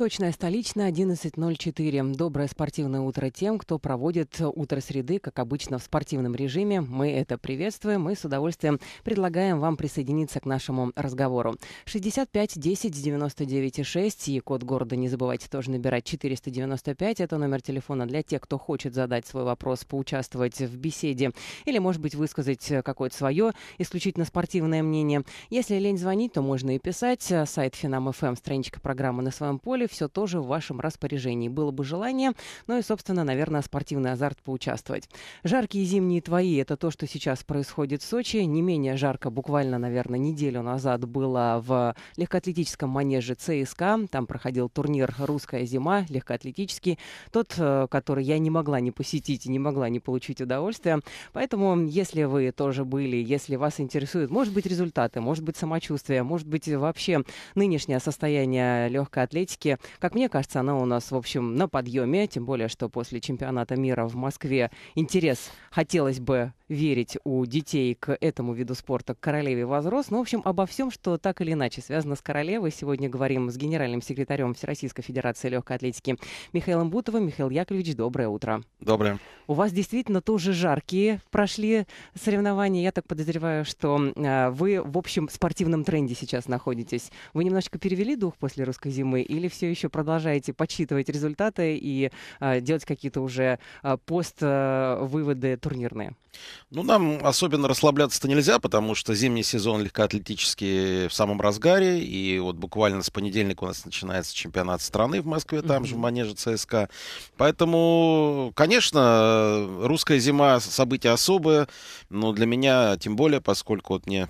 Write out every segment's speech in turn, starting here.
Точная столичная 11.04. Доброе спортивное утро тем, кто проводит утро среды, как обычно, в спортивном режиме. Мы это приветствуем и с удовольствием предлагаем вам присоединиться к нашему разговору. 65 10 99 6 и код города не забывайте тоже набирать 495. Это номер телефона для тех, кто хочет задать свой вопрос, поучаствовать в беседе или, может быть, высказать какое-то свое исключительно спортивное мнение. Если лень звонить, то можно и писать. Сайт Финам.ФМ, страничка программы на своем поле все тоже в вашем распоряжении. Было бы желание, ну и, собственно, наверное, спортивный азарт поучаствовать. Жаркие зимние твои – это то, что сейчас происходит в Сочи. Не менее жарко буквально, наверное, неделю назад было в легкоатлетическом манеже ЦСКА. Там проходил турнир «Русская зима» легкоатлетический. Тот, э, который я не могла не посетить и не могла не получить удовольствие. Поэтому, если вы тоже были, если вас интересуют, может быть, результаты, может быть, самочувствие, может быть, вообще нынешнее состояние легкой атлетики, как мне кажется, она у нас, в общем, на подъеме, тем более, что после чемпионата мира в Москве интерес хотелось бы верить у детей к этому виду спорта, к королеве возрос. Ну, в общем, обо всем, что так или иначе связано с королевой. Сегодня говорим с генеральным секретарем Всероссийской Федерации легкой атлетики Михаилом Бутовым. Михаил Яковлевич, доброе утро. Доброе. У вас действительно тоже жаркие прошли соревнования. Я так подозреваю, что э, вы в общем спортивном тренде сейчас находитесь. Вы немножечко перевели дух после русской зимы или все еще продолжаете подсчитывать результаты и э, делать какие-то уже э, пост-выводы турнирные? Ну, нам особенно расслабляться-то нельзя, потому что зимний сезон легкоатлетический в самом разгаре. И вот буквально с понедельника у нас начинается чемпионат страны в Москве, там же в манеже ЦСКА. Поэтому, конечно, русская зима событие особое. Но для меня тем более, поскольку вот мне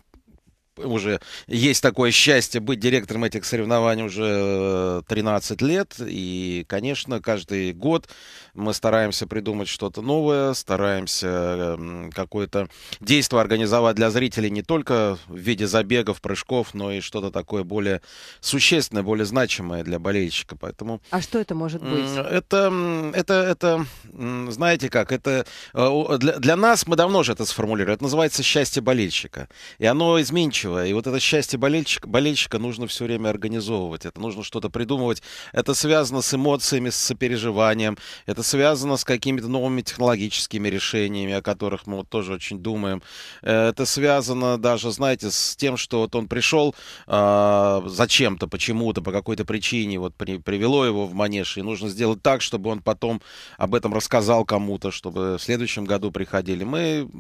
уже есть такое счастье быть директором этих соревнований уже 13 э, лет. И, конечно, каждый год мы стараемся придумать что-то новое, стараемся эм, какое-то действие организовать для зрителей не только в виде забегов, прыжков, но и что-то такое более существенное, более значимое для болельщика. Поэтому... А что это может быть? Это, это, это знаете как, это э, для, для нас, мы давно же это сформулировали, это называется счастье болельщика. И оно изменчивое. И вот это счастье болельщика, болельщика нужно все время организовывать. Это нужно что-то придумывать. Это связано с эмоциями, с сопереживанием. Это это связано с какими-то новыми технологическими решениями, о которых мы вот тоже очень думаем. Э, это связано даже, знаете, с тем, что вот он пришел э, зачем-то, почему-то, по какой-то причине, вот при, привело его в манеж, и нужно сделать так, чтобы он потом об этом рассказал кому-то, чтобы в следующем году приходили. Мы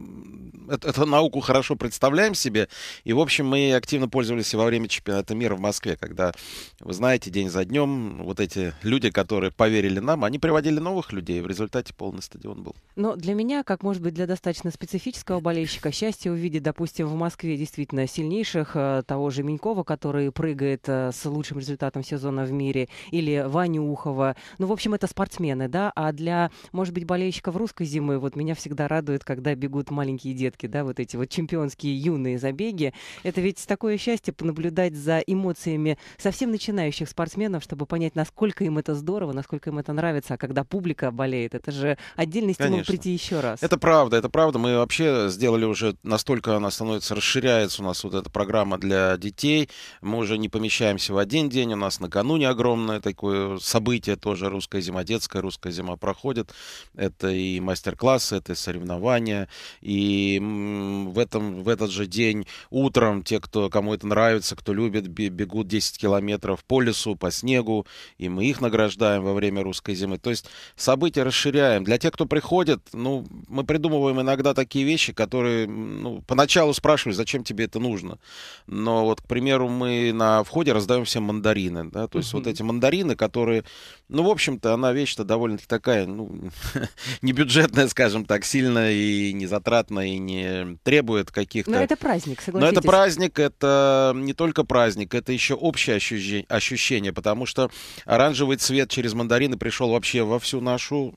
эту, эту науку хорошо представляем себе, и, в общем, мы активно пользовались и во время чемпионата мира в Москве, когда, вы знаете, день за днем вот эти люди, которые поверили нам, они приводили новых живых людей. В результате полный стадион был. Но для меня, как может быть для достаточно специфического болельщика, счастье увидеть, допустим, в Москве действительно сильнейших, э, того же Минькова, который прыгает э, с лучшим результатом сезона в мире, или Ваню Ухова. Ну, в общем, это спортсмены, да, а для, может быть, болельщиков русской зимы, вот меня всегда радует, когда бегут маленькие детки, да, вот эти вот чемпионские юные забеги. Это ведь такое счастье понаблюдать за эмоциями совсем начинающих спортсменов, чтобы понять, насколько им это здорово, насколько им это нравится, а когда публика публика болеет. Это же отдельный стимул Конечно. прийти еще раз. Это правда, это правда. Мы вообще сделали уже настолько она становится, расширяется у нас вот эта программа для детей. Мы уже не помещаемся в один день. У нас накануне огромное такое событие тоже русская зима детская, русская зима проходит. Это и мастер-классы, это и соревнования. И в, этом, в этот же день утром те, кто, кому это нравится, кто любит, бегут 10 километров по лесу, по снегу. И мы их награждаем во время русской зимы. То есть, события расширяем. Для тех, кто приходит, ну, мы придумываем иногда такие вещи, которые, ну, поначалу спрашивают, зачем тебе это нужно. Но вот, к примеру, мы на входе раздаем всем мандарины, да, то есть mm-hmm. вот эти мандарины, которые, ну, в общем-то, она вещь-то довольно-таки такая, ну, не бюджетная, скажем так, сильно и не затратная, и не требует каких-то... Но это праздник, согласитесь. Но это праздник, это не только праздник, это еще общее ощущение, ощущение потому что оранжевый цвет через мандарины пришел вообще во всю нашу нашу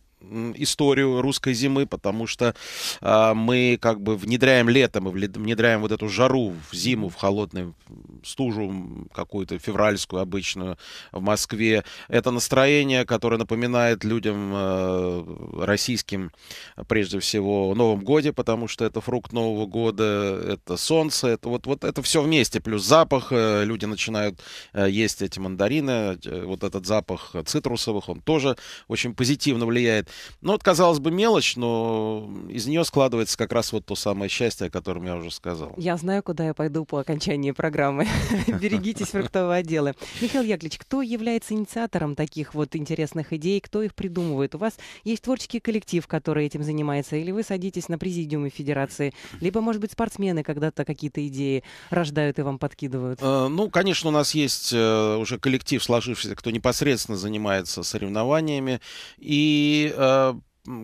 историю русской зимы, потому что э, мы как бы внедряем лето, мы внедряем вот эту жару в зиму, в холодную стужу какую-то февральскую обычную в Москве. Это настроение, которое напоминает людям э, российским, прежде всего, о Новом Годе, потому что это фрукт Нового Года, это солнце, это вот, вот это все вместе, плюс запах, э, люди начинают э, есть эти мандарины, э, вот этот запах цитрусовых, он тоже очень позитивно влияет. Ну, вот, казалось бы, мелочь, но из нее складывается как раз вот то самое счастье, о котором я уже сказал. Я знаю, куда я пойду по окончании программы. Берегитесь фруктового отдела. Михаил Яковлевич, кто является инициатором таких вот интересных идей, кто их придумывает? У вас есть творческий коллектив, который этим занимается, или вы садитесь на президиумы Федерации, либо, может быть, спортсмены когда-то какие-то идеи рождают и вам подкидывают? Э, ну, конечно, у нас есть э, уже коллектив сложившийся, кто непосредственно занимается соревнованиями, и э, uh,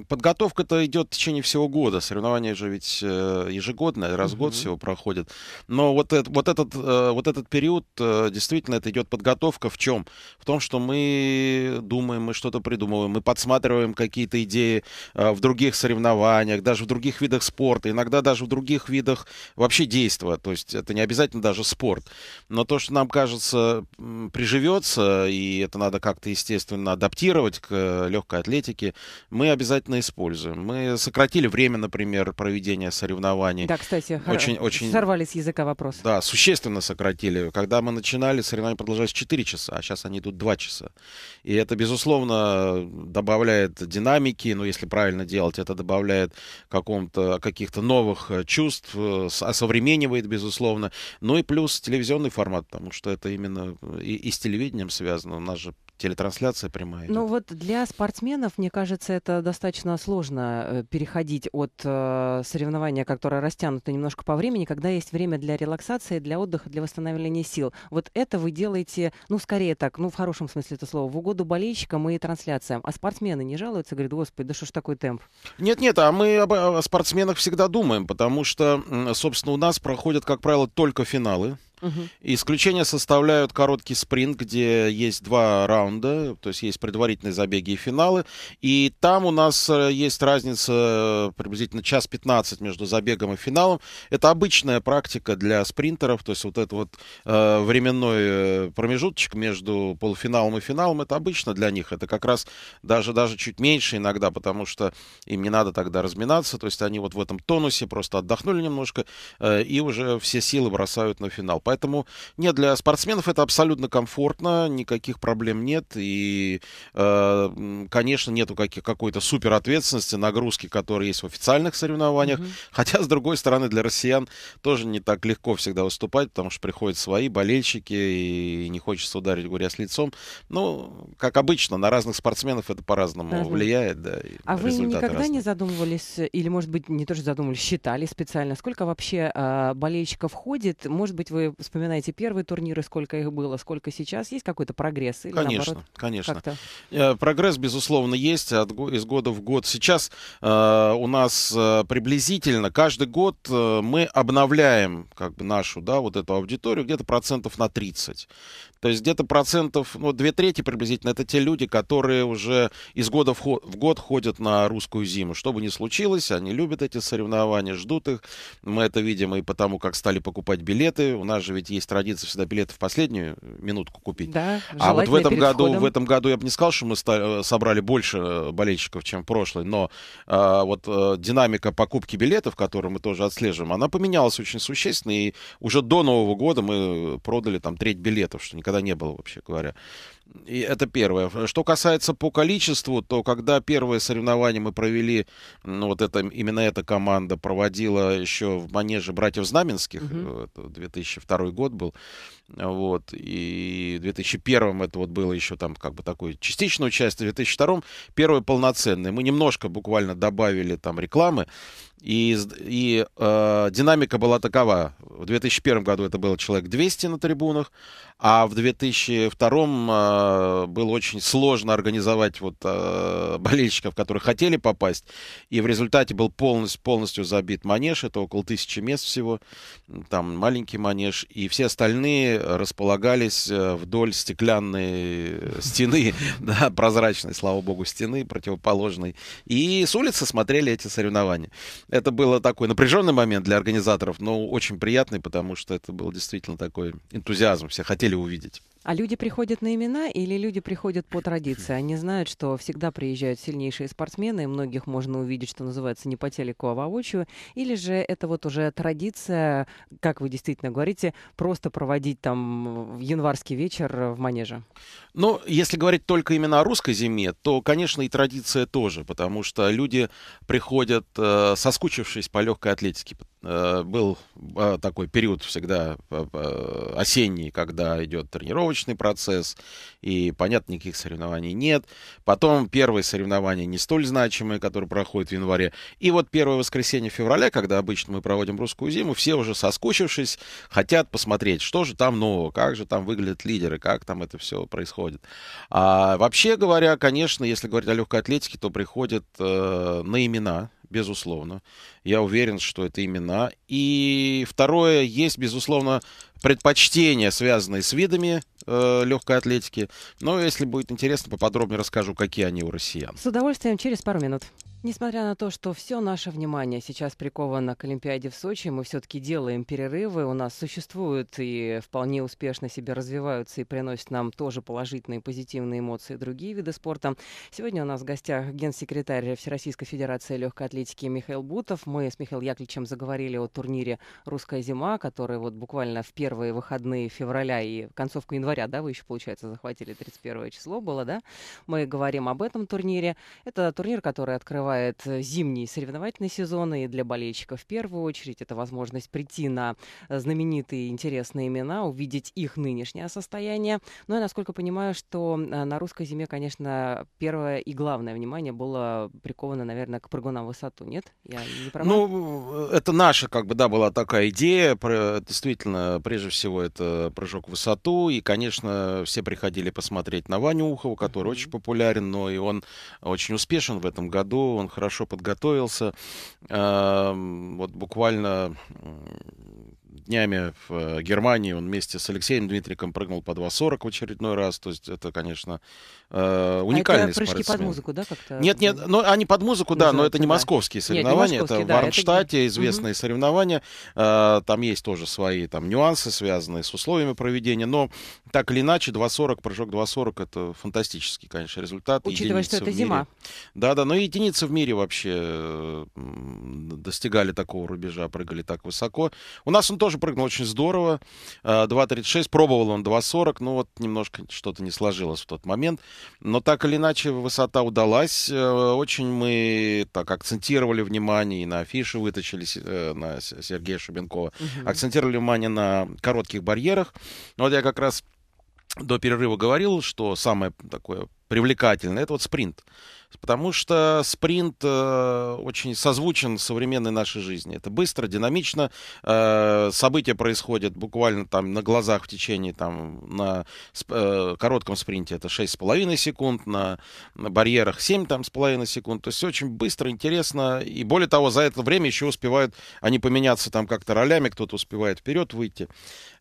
подготовка-то идет в течение всего года. Соревнования же ведь э, ежегодно, раз в год всего проходит. Но вот, это, вот, этот, э, вот этот период, э, действительно, это идет подготовка в чем? В том, что мы думаем, мы что-то придумываем, мы подсматриваем какие-то идеи в других соревнованиях, даже в других видах спорта, иногда даже в других видах вообще действия. То есть это не обязательно даже спорт. Но то, что нам кажется, приживется, и это надо как-то, естественно, адаптировать к легкой атлетике, мы обязательно обязательно используем. Мы сократили время, например, проведения соревнований. Да, кстати, очень, хор... очень... сорвали с языка вопрос. Да, существенно сократили. Когда мы начинали, соревнования продолжались 4 часа, а сейчас они идут 2 часа. И это, безусловно, добавляет динамики, но если правильно делать, это добавляет каком-то, каких-то новых э, чувств, э, осовременивает, безусловно. Ну и плюс телевизионный формат, потому что это именно э, и, и с телевидением связано. У нас же телетрансляция прямая. Идет. Ну вот для спортсменов, мне кажется, это достаточно сложно э, переходить от э, соревнования, которое растянуто немножко по времени, когда есть время для релаксации, для отдыха, для восстановления сил. Вот это вы делаете, ну скорее так, ну в хорошем смысле это слово, в угоду болельщикам и трансляциям. А спортсмены не жалуются, говорят, господи, да что ж такой темп? Нет-нет, а мы об, о спортсменах всегда думаем, потому что, собственно, у нас проходят, как правило, только финалы Угу. исключения составляют короткий спринт, где есть два раунда, то есть есть предварительные забеги и финалы. И там у нас э, есть разница э, приблизительно час 15 между забегом и финалом. Это обычная практика для спринтеров, то есть вот этот вот э, временной э, промежуточек между полуфиналом и финалом, это обычно для них. Это как раз даже, даже чуть меньше иногда, потому что им не надо тогда разминаться, то есть они вот в этом тонусе просто отдохнули немножко э, и уже все силы бросают на финал. Поэтому нет, для спортсменов это абсолютно комфортно, никаких проблем нет. И, э, конечно, нету каких, какой-то супер ответственности, нагрузки, которые есть в официальных соревнованиях. Mm-hmm. Хотя, с другой стороны, для россиян тоже не так легко всегда выступать, потому что приходят свои болельщики, и не хочется ударить горя с лицом. Ну, как обычно, на разных спортсменов это по-разному Разные. влияет. Да, а вы никогда разные. не задумывались, или, может быть, не тоже задумывались, считали специально, сколько вообще э, болельщиков ходит? Может быть, вы вспоминаете первые турниры, сколько их было, сколько сейчас? Есть какой-то прогресс? Или конечно, наоборот, конечно. Э, прогресс, безусловно, есть от, из года в год. Сейчас э, у нас э, приблизительно каждый год э, мы обновляем как бы нашу, да, вот эту аудиторию где-то процентов на 30. То есть где-то процентов, ну, две трети приблизительно, это те люди, которые уже из года в, год ходят на русскую зиму. Что бы ни случилось, они любят эти соревнования, ждут их. Мы это видим и потому, как стали покупать билеты. У нас же ведь есть традиция всегда билеты в последнюю э, минутку купить. Да, а вот в этом году, в этом году я бы не сказал, что мы э, собрали больше э, болельщиков, чем в прошлый, но э, вот э, динамика покупки билетов, которую мы тоже отслеживаем, она поменялась очень существенно, и уже до Нового года мы продали там треть билетов, что не никогда не было, вообще говоря. И это первое. Что касается по количеству, то когда первое соревнование мы провели, ну, вот это, именно эта команда проводила еще в манеже братьев Знаменских, угу. это 2002 год был, вот, и в 2001 это вот было еще там как бы такое частичное участие, в 2002 первое полноценное. Мы немножко буквально добавили там рекламы, и, и э, динамика была такова. В 2001 году это было человек 200 на трибунах, а в 2002 э, а, было очень сложно организовать вот а, болельщиков, которые хотели попасть, и в результате был полностью, полностью забит манеж, это около тысячи мест всего, там маленький манеж, и все остальные располагались э, вдоль стеклянной стены, да, прозрачной, слава богу, стены противоположной, и с улицы смотрели эти соревнования. Это было такой напряженный момент для организаторов, но очень приятный, потому что это был действительно такой энтузиазм, все хотели увидеть. А люди приходят на имена или люди приходят по традиции? Они знают, что всегда приезжают сильнейшие спортсмены, и многих можно увидеть, что называется, не по телеку, а воочию. Или же это вот уже традиция, как вы действительно говорите, просто проводить там январский вечер в манеже? Ну, если говорить только именно о русской зиме, то, конечно, и традиция тоже, потому что люди приходят, э, соскучившись по легкой атлетике, Э, был а, такой период всегда э, э, осенний, когда идет тренировочный процесс, и, понятно, никаких соревнований нет. Потом первые соревнования не столь значимые, которые проходят в январе. И вот первое воскресенье февраля, когда обычно мы проводим русскую зиму, все уже соскучившись, хотят посмотреть, что же там нового, как же там выглядят лидеры, как там это все происходит. А вообще говоря, конечно, если говорить о легкой атлетике, то приходят э, на имена безусловно. Я уверен, что это имена. И второе, есть, безусловно, предпочтения, связанные с видами э, легкой атлетики. Но если будет интересно, поподробнее расскажу, какие они у россиян. С удовольствием через пару минут. Несмотря на то, что все наше внимание сейчас приковано к Олимпиаде в Сочи, мы все-таки делаем перерывы, у нас существуют и вполне успешно себя развиваются и приносят нам тоже положительные, позитивные эмоции другие виды спорта. Сегодня у нас в гостях генсекретарь Всероссийской Федерации легкой атлетики Михаил Бутов. Мы с Михаилом Яковлевичем заговорили о турнире «Русская зима», который вот буквально в первый первые выходные февраля и концовку января, да, вы еще, получается, захватили 31 число было, да? Мы говорим об этом турнире. Это турнир, который открывает э, зимний соревновательный сезон, и для болельщиков в первую очередь это возможность прийти на э, знаменитые интересные имена, увидеть их нынешнее состояние. Но я, насколько понимаю, что э, на русской зиме, конечно, первое и главное внимание было приковано, наверное, к прыгу на высоту, нет? Я не права? Ну, это наша, как бы, да, была такая идея, действительно, прежде прежде всего, это прыжок в высоту. И, конечно, все приходили посмотреть на Ваню Ухова, который mm-hmm. очень популярен, но и он очень успешен в этом году. Он хорошо подготовился. Вот буквально днями в э, Германии он вместе с Алексеем Дмитриком прыгнул по 2.40 в очередной раз. То есть это, конечно, э, уникальный а это спортсмен. под музыку, да, как-то? Нет, нет, ну, они под музыку, да, но это не московские соревнования. Нет, не московские, это да, в Армштадте это... известные угу. соревнования. Э, там есть тоже свои там нюансы, связанные с условиями проведения. Но так или иначе, 2.40, прыжок 2.40 — это фантастический, конечно, результат. Учитывая, единицы что это зима. Да-да, но единицы в мире вообще э, достигали такого рубежа, прыгали так высоко. У нас он тоже прыгнул очень здорово. 2.36, э, пробовал он 2.40, но ну вот немножко что-то не сложилось в тот момент. Но так или иначе высота удалась. Э, очень мы так акцентировали внимание и на афиши вытащили э, на Сергея Шубенкова. Угу. Акцентировали внимание на коротких барьерах. Ну вот я как раз до перерыва говорил, что самое такое привлекательно, это вот спринт. Потому что спринт э, очень созвучен современной нашей жизни. Это быстро, динамично. Э, события происходят буквально там на глазах в течение там на э, коротком спринте это 6,5 секунд, на, на барьерах 7 там с половиной секунд. То есть очень быстро, интересно. И более того, за это время еще успевают они поменяться там как-то ролями. Кто-то успевает вперед выйти.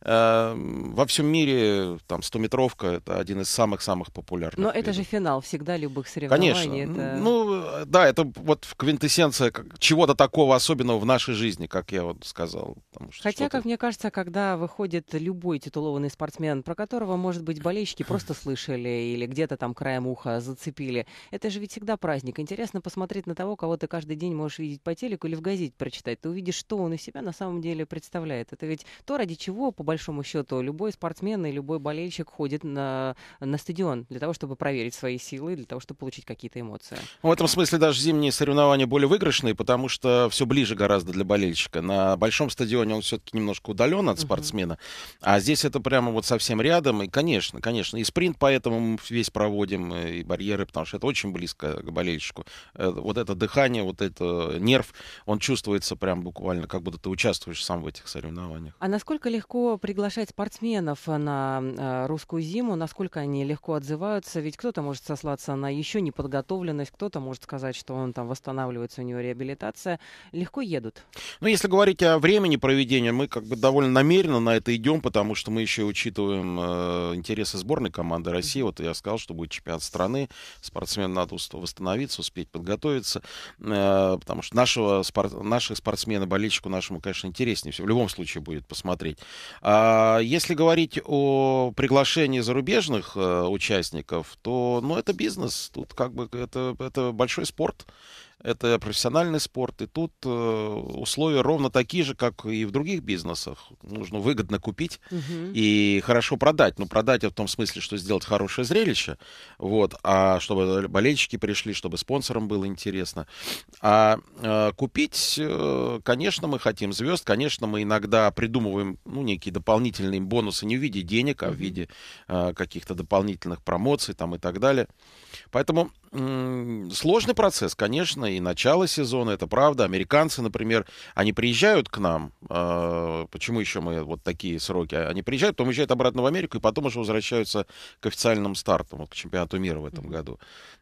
Э, во всем мире там 100-метровка это один из самых-самых популярных. Но это же финал всегда любых соревнований. Конечно. Это... Ну, да, это вот квинтэссенция чего-то такого особенного в нашей жизни, как я вот сказал. Что Хотя, что как мне кажется, когда выходит любой титулованный спортсмен, про которого, может быть, болельщики просто слышали или где-то там краем уха зацепили, это же ведь всегда праздник. Интересно посмотреть на того, кого ты каждый день можешь видеть по телеку или в газете прочитать. Ты увидишь, что он из себя на самом деле представляет. Это ведь то, ради чего, по большому счету, любой спортсмен и любой болельщик ходит на, на стадион для того, чтобы проверить проверить свои силы для того, чтобы получить какие-то эмоции. В этом смысле даже зимние соревнования более выигрышные, потому что все ближе гораздо для болельщика. На большом стадионе он все-таки немножко удален от спортсмена, uh-huh. а здесь это прямо вот совсем рядом. И, конечно, конечно, и спринт поэтому мы весь проводим, и барьеры, потому что это очень близко к болельщику. Э, вот это дыхание, вот это нерв, он чувствуется прям буквально, как будто ты участвуешь сам в этих соревнованиях. А насколько легко приглашать спортсменов на э, русскую зиму? Насколько они легко отзываются? Ведь кто-то кто-то может сослаться на еще неподготовленность, кто-то может сказать, что он там восстанавливается, у него реабилитация. Легко едут. Ну, если говорить о времени проведения, мы как бы довольно намеренно на это идем, потому что мы еще учитываем э, интересы сборной команды России. Вот я сказал, что будет чемпионат страны, спортсмен надо восстановиться, успеть подготовиться, э, потому что нашего спорт, наших спортсмена, болельщику нашему, конечно, интереснее все. В любом случае будет посмотреть. А, если говорить о приглашении зарубежных э, участников, то что, ну, это бизнес, тут как бы это, это большой спорт, это профессиональный спорт, и тут э, условия ровно такие же, как и в других бизнесах. Нужно выгодно купить угу. и хорошо продать. Ну, продать в том смысле, что сделать хорошее зрелище, вот, а чтобы болельщики пришли, чтобы спонсорам было интересно. А э, купить, э, конечно, мы хотим звезд, конечно, мы иногда придумываем ну, некие дополнительные бонусы не в виде денег, а в виде каких-то дополнительных промоций там, и так далее. Поэтому сложный процесс, конечно, и начало сезона, это правда. Американцы, например, они приезжают к нам, э, почему еще мы вот такие сроки, они приезжают, потом уезжают обратно в Америку, и потом уже возвращаются к официальным стартам, вот, к чемпионату мира в этом mm-hmm. году.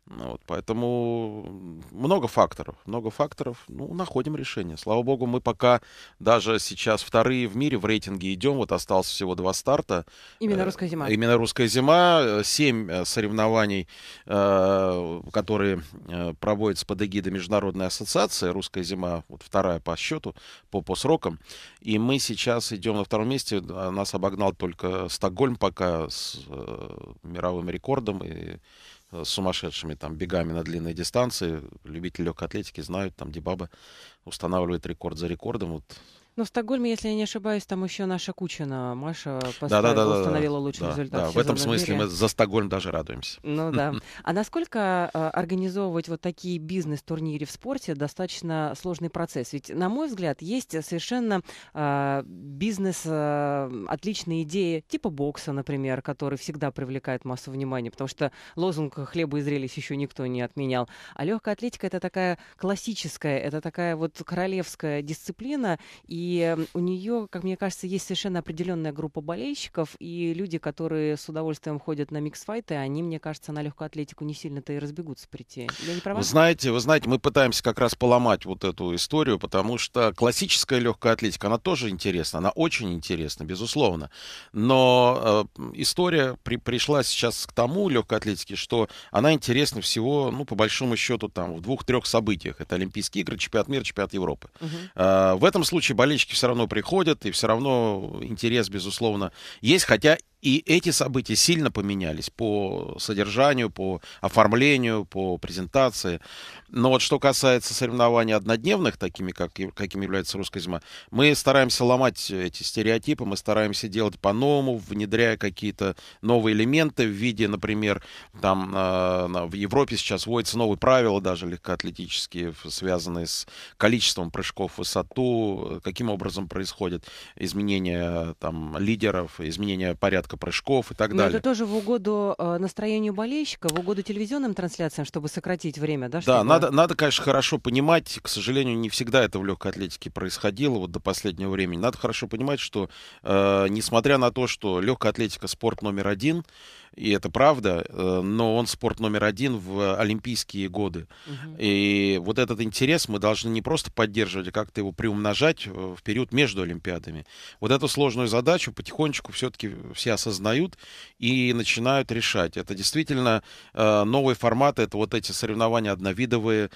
Ну вот, поэтому много факторов, много факторов, ну, находим решение. Слава богу, мы пока даже сейчас вторые в мире в рейтинге идем, вот осталось всего два старта. Именно э, русская зима. Именно русская зима, семь э, соревнований э, которые э, проводятся под эгидой Международной ассоциации «Русская зима», вот вторая по счету, по, по срокам. И мы сейчас идем на втором месте. А, нас обогнал только Стокгольм пока с э, мировым рекордом и э, с сумасшедшими там бегами на длинные дистанции. Любители легкой атлетики знают, там Дебаба устанавливает рекорд за рекордом. Вот но в Стокгольме, если я не ошибаюсь, там еще наша Кучина, Маша, поставила, да, да, да, установила лучший да, результат. Да, в, этом смысле мире. мы за Стокгольм даже радуемся. Ну да. А насколько э, организовывать вот такие бизнес-турниры в спорте достаточно сложный процесс? Ведь, на мой взгляд, есть совершенно э, бизнес, э, отличные идеи, типа бокса, например, который всегда привлекает массу внимания, потому что лозунг «хлеба и зрелищ» еще никто не отменял. А легкая атлетика — это такая классическая, это такая вот королевская дисциплина, и и у нее, как мне кажется, есть совершенно определенная группа болельщиков, и люди, которые с удовольствием ходят на миксфайты, они, мне кажется, на легкую атлетику не сильно-то и разбегутся прийти. Я не права? Вы знаете, вы знаете, мы пытаемся как раз поломать вот эту историю, потому что классическая легкая атлетика, она тоже интересна, она очень интересна, безусловно. Но э, история при, пришла сейчас к тому легкой атлетике, что она интересна всего, ну, по большому счету, там, в двух-трех событиях. Это Олимпийские игры, чемпионат мира, чемпионат Европы. Угу. Э, в этом случае болельщики болельщики все равно приходят, и все равно интерес, безусловно, есть, хотя и эти события сильно поменялись по содержанию, по оформлению, по презентации. Но вот что касается соревнований однодневных, такими, как, какими является русская зима, мы стараемся ломать эти стереотипы, мы стараемся делать по-новому, внедряя какие-то новые элементы в виде, например, там э, в Европе сейчас вводятся новые правила, даже легкоатлетические, связанные с количеством прыжков в высоту, каким образом происходят изменения там лидеров, изменения порядка порядка прыжков и так Но далее. Это тоже в угоду э, настроению болельщика, в угоду телевизионным трансляциям, чтобы сократить время, да? Чтобы... Да, надо, надо, конечно, хорошо понимать, к сожалению, не всегда это в легкой атлетике происходило вот до последнего времени. Надо хорошо понимать, что э, несмотря на то, что легкая атлетика спорт номер один, и это правда, э, но он спорт номер один в олимпийские годы. Угу. И вот этот интерес мы должны не просто поддерживать, а как-то его приумножать э, в период между Олимпиадами. Вот эту сложную задачу потихонечку все-таки все осознают и начинают решать. Это действительно э, новые форматы, это вот эти соревнования одновидовые,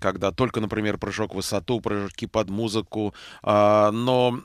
когда только, например, прыжок в высоту, прыжки под музыку. А, но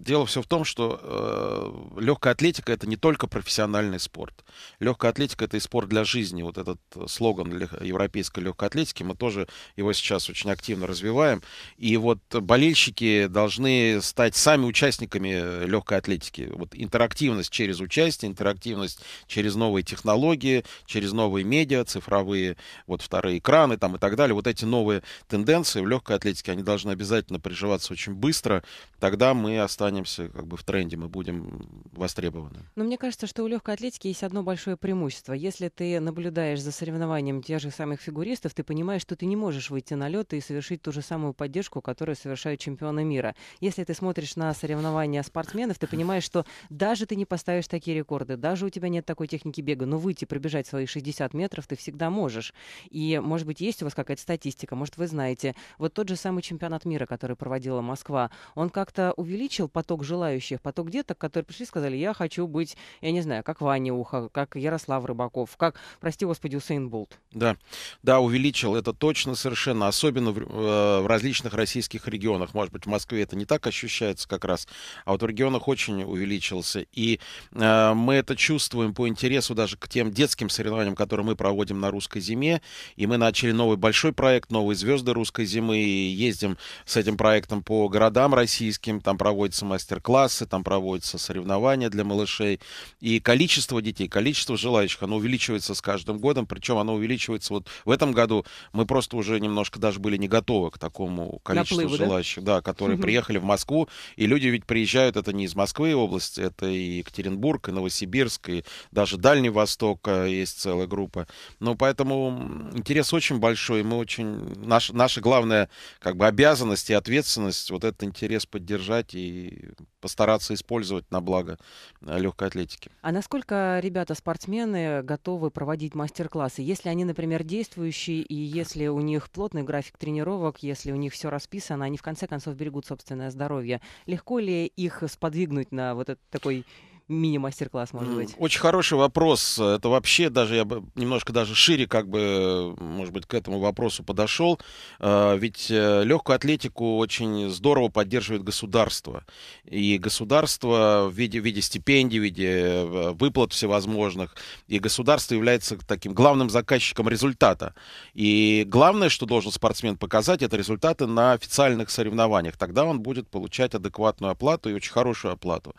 дело все в том, что легкая атлетика — это не только профессиональный спорт спорт. Легкая атлетика — это и спорт для жизни. Вот этот э, слоган европейской легкой атлетики, мы тоже его сейчас очень активно развиваем. И вот болельщики должны стать сами участниками э, легкой атлетики. Вот интерактивность через участие, интерактивность через новые технологии, через новые медиа, цифровые, вот вторые экраны там и так далее. Вот эти новые тенденции в легкой атлетике, они должны обязательно приживаться очень быстро. Тогда мы останемся как бы в тренде, мы будем востребованы. Но мне кажется, что у легкой атлетики есть одно большое преимущество. Если ты наблюдаешь за соревнованием тех же самых фигуристов, ты понимаешь, что ты не можешь выйти на лед и совершить ту же самую поддержку, которую совершают чемпионы мира. Если ты смотришь на соревнования спортсменов, ты понимаешь, что даже ты не поставишь такие рекорды, даже у тебя нет такой техники бега, но выйти пробежать свои 60 метров ты всегда можешь. И, может быть, есть у вас какая-то статистика, может, вы знаете. Вот тот же самый чемпионат мира, который проводила Москва, он как-то увеличил поток желающих, поток деток, которые пришли и сказали, я хочу быть, я не знаю, как Ваня Ух, Антоха, как Ярослав Рыбаков, как, прости господи, Усейн Болт. Да, да, увеличил, это точно совершенно, особенно в, э, в различных российских регионах. Может быть, в Москве это не так ощущается как раз, а вот в регионах очень увеличился. И э, мы это чувствуем по интересу даже к тем детским соревнованиям, которые мы проводим на русской зиме. И мы начали новый большой проект, новые звезды русской зимы. И ездим с этим проектом по городам российским, там проводятся мастер-классы, там проводятся соревнования для малышей. И количество детей детей. Количество желающих, оно увеличивается с каждым годом, причем оно увеличивается вот в этом году. Мы просто уже немножко даже были не готовы к такому количеству Наплыву, желающих, да, да которые угу. приехали в Москву. И люди ведь приезжают, это не из Москвы области, это и Екатеринбург, и Новосибирск, и даже Дальний Восток э, есть целая группа. но поэтому интерес очень большой, мы очень... Наш, наша главная как бы обязанность и ответственность вот этот интерес поддержать и постараться использовать на благо э, легкой атлетики. А насколько ребята-спортсмены готовы проводить мастер-классы? Если они, например, действующие, и если у них плотный график тренировок, если у них все расписано, они в конце концов берегут собственное здоровье. Легко ли их сподвигнуть на вот этот такой мини-мастер-класс, может быть? Очень хороший вопрос. Это вообще даже, я бы немножко даже шире, как бы, может быть, к этому вопросу подошел. А, ведь э, легкую атлетику очень здорово поддерживает государство. И государство в виде, в виде стипендий, в виде э, выплат всевозможных. И государство является таким главным заказчиком результата. И главное, что должен спортсмен показать, это результаты на официальных соревнованиях. Тогда он будет получать адекватную оплату и очень хорошую оплату.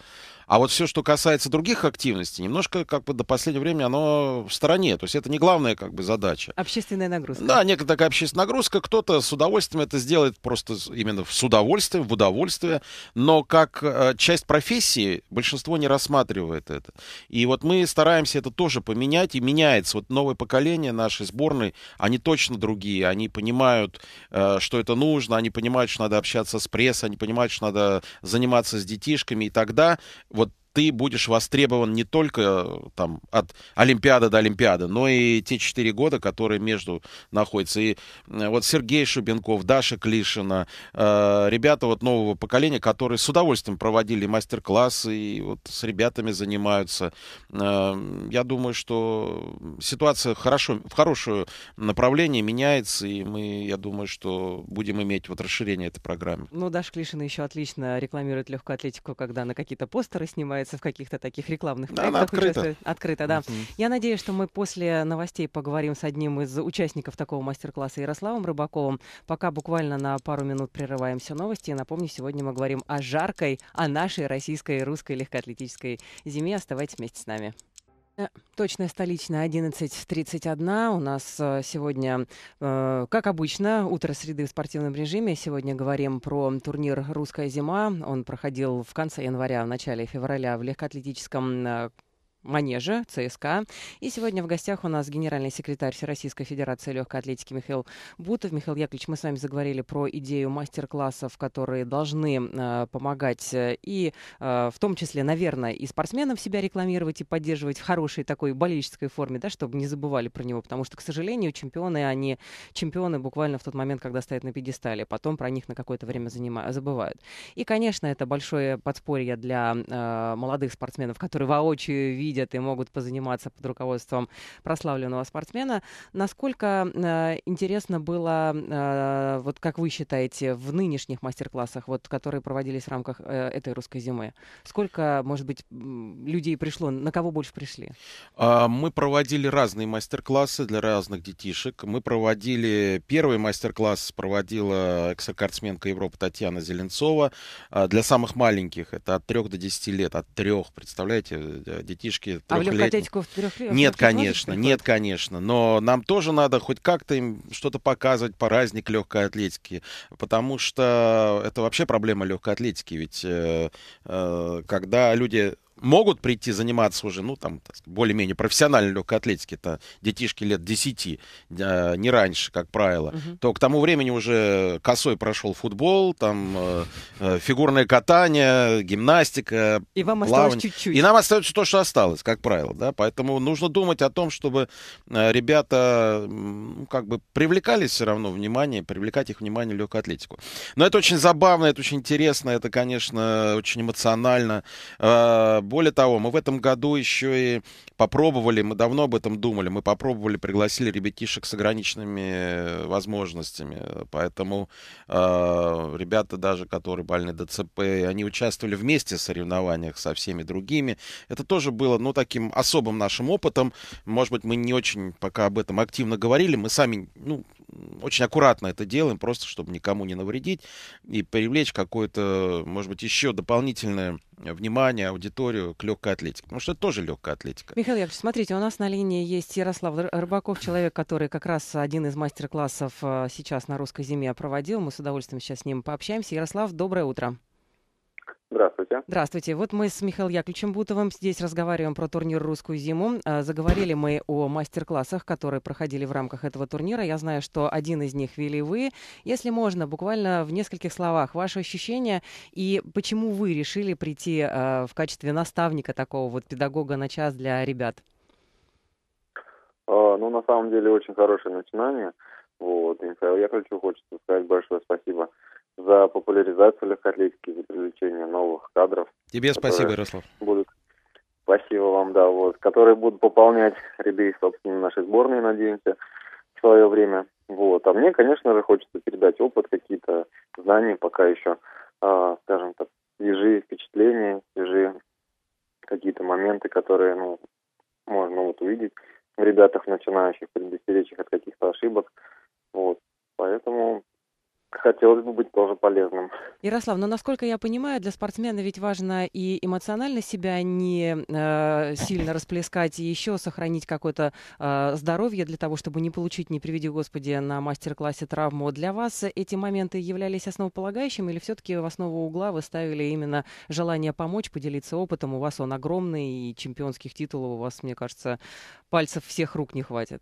А вот все, что касается других активностей, немножко как бы до последнего времени оно в стороне. То есть это не главная как бы задача. Общественная нагрузка. Да, некая такая общественная нагрузка. Кто-то с удовольствием это сделает просто именно с удовольствием, в удовольствие. Но как э, часть профессии большинство не рассматривает это. И вот мы стараемся это тоже поменять. И меняется. Вот новое поколение нашей сборной, они точно другие. Они понимают, э, что это нужно. Они понимают, что надо общаться с прессой. Они понимают, что надо заниматься с детишками. И тогда ты будешь востребован не только э, там, от Олимпиады до Олимпиады, но и те четыре года, которые между находятся. И э, вот Сергей Шубенков, Даша Клишина, э, ребята вот нового поколения, которые с удовольствием проводили мастер-классы и вот с ребятами занимаются. Э, я думаю, что ситуация хорошо, в хорошее направление меняется, и мы, я думаю, что будем иметь вот расширение этой программы. Ну, Даша Клишина еще отлично рекламирует легкую атлетику, когда на какие-то постеры снимает снимается в каких-то таких рекламных проектах. Да, открыто. Открыто, да. Угу. Я надеюсь, что мы после новостей поговорим с одним из участников такого мастер-класса Ярославом Рыбаковым. Пока буквально на пару минут прерываем все новости. напомню, сегодня мы говорим о жаркой, о нашей российской и русской легкоатлетической зиме. Оставайтесь вместе с нами. Э, Точная столичная 11.31. У нас э, сегодня, э, как обычно, утро среды в спортивном режиме. Сегодня говорим про турнир «Русская зима». Он проходил в конце января, в начале февраля в легкоатлетическом Манежа ЦСКА. И сегодня в гостях у нас генеральный секретарь Всероссийской Федерации легкой атлетики Михаил Бутов. Михаил Яковлевич, мы с вами заговорили про идею мастер-классов, которые должны а, э, помогать и э, в том числе, наверное, и спортсменам себя рекламировать и поддерживать в хорошей такой болельческой форме, да, чтобы не забывали про него, потому что, к сожалению, чемпионы, они чемпионы буквально в тот момент, когда стоят на пьедестале, потом про них на какое-то время занимают, забывают. И, конечно, это большое подспорье для э, молодых спортсменов, которые воочию видят видят и могут позаниматься под руководством прославленного спортсмена. Насколько э, интересно было, э, вот как вы считаете, в нынешних мастер-классах, вот, которые проводились в рамках э, этой русской зимы? Сколько, может быть, людей пришло, на кого больше пришли? А, мы проводили разные мастер-классы для разных детишек. Мы проводили первый мастер-класс, проводила экс-рекордсменка Европы Татьяна Зеленцова а, для самых маленьких. Это от 3 до 10 лет, от 3, представляете, э, детишки девушки А в легкотетиков трехлетних? Нет, конечно, нет, конечно. Но нам тоже надо хоть как-то им что-то показывать, праздник легкой атлетики. Потому что это вообще проблема легкой атлетики. Ведь э, э, когда люди могут прийти заниматься уже, ну, там, более-менее профессиональной легкой атлетики, это детишки лет 10, э, не раньше, как правило, угу. то к тому времени уже косой прошел футбол, там, э, э, фигурное катание, гимнастика, И вам плавание. осталось чуть-чуть. И нам остается то, что осталось, как правило, да, поэтому нужно думать о том, чтобы ребята, ну, как бы привлекались все равно внимание, привлекать их внимание в легкую атлетику. Но это очень забавно, это очень интересно, это, конечно, очень эмоционально более того, мы в этом году еще и попробовали, мы давно об этом думали, мы попробовали, пригласили ребятишек с ограниченными э, возможностями. Поэтому э, ребята даже, которые больны ДЦП, они участвовали вместе в соревнованиях со всеми другими. Это тоже было, ну, таким особым нашим опытом. Может быть, мы не очень пока об этом активно говорили, мы сами, ну, очень аккуратно это делаем, просто чтобы никому не навредить и привлечь какое-то, может быть, еще дополнительное внимание, аудиторию к легкой атлетике. Потому что это тоже легкая атлетика. Михаил Яковлевич, смотрите, у нас на линии есть Ярослав Рыбаков, человек, который как раз один из мастер-классов э, сейчас на русской зиме проводил. Мы с удовольствием сейчас с ним пообщаемся. Ярослав, доброе утро. Здравствуйте. Здравствуйте. Вот мы с Михаилом Яковлевичем Бутовым здесь разговариваем про турнир «Русскую зиму». А, заговорили мы о мастер-классах, которые проходили в рамках этого турнира. Я знаю, что один из них вели вы. Если можно, буквально в нескольких словах, ваши ощущения и почему вы решили прийти а, в качестве наставника такого вот педагога на час для ребят? А, ну, на самом деле, очень хорошее начинание. Вот, и Михаилу Яковлевичу хочется сказать большое спасибо – за популяризацию легкоатлетики, за привлечение новых кадров. Тебе спасибо, Ярослав. Будут... Спасибо вам, да, вот, которые будут пополнять ряды, собственно, нашей сборной, надеемся, в свое время. Вот. А мне, конечно же, хочется передать опыт, какие-то знания пока еще, э, а, скажем так, свежие впечатления, свежие какие-то моменты, которые, ну, можно вот увидеть в ребятах начинающих, предостеречь их от каких-то ошибок. Вот. Поэтому хотелось бы быть тоже полезным. Ярослав, но ну, насколько я понимаю, для спортсмена ведь важно и эмоционально себя не э, сильно расплескать, и еще сохранить какое-то э, здоровье для того, чтобы не получить, не приведи Господи, на мастер-классе травму. Для вас эти моменты являлись основополагающим или все-таки в основу угла вы ставили именно желание помочь, поделиться опытом? У вас он огромный, и чемпионских титулов у вас, мне кажется, пальцев всех рук не хватит.